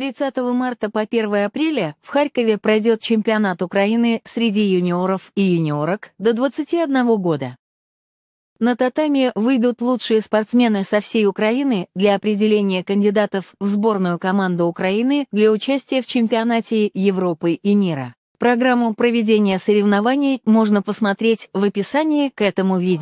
30 марта по 1 апреля в Харькове пройдет чемпионат Украины среди юниоров и юниорок до 21 года. На татами выйдут лучшие спортсмены со всей Украины для определения кандидатов в сборную команду Украины для участия в чемпионате Европы и мира. Программу проведения соревнований можно посмотреть в описании к этому видео.